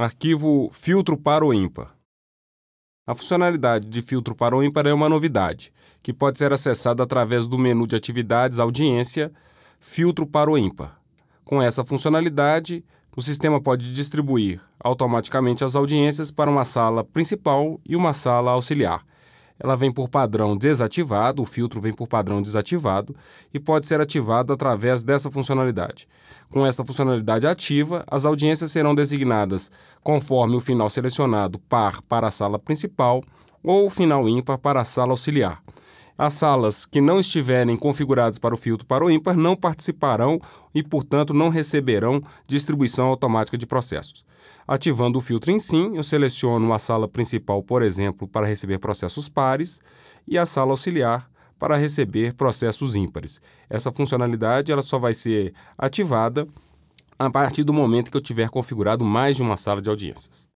Arquivo filtro para o ímpar. A funcionalidade de filtro para o ímpar é uma novidade, que pode ser acessada através do menu de atividades audiência, filtro para o ímpar. Com essa funcionalidade, o sistema pode distribuir automaticamente as audiências para uma sala principal e uma sala auxiliar, ela vem por padrão desativado, o filtro vem por padrão desativado e pode ser ativado através dessa funcionalidade. Com essa funcionalidade ativa, as audiências serão designadas conforme o final selecionado par para a sala principal ou o final ímpar para a sala auxiliar. As salas que não estiverem configuradas para o filtro para o ímpar não participarão e, portanto, não receberão distribuição automática de processos. Ativando o filtro em sim, eu seleciono a sala principal, por exemplo, para receber processos pares e a sala auxiliar para receber processos ímpares. Essa funcionalidade ela só vai ser ativada a partir do momento que eu tiver configurado mais de uma sala de audiências.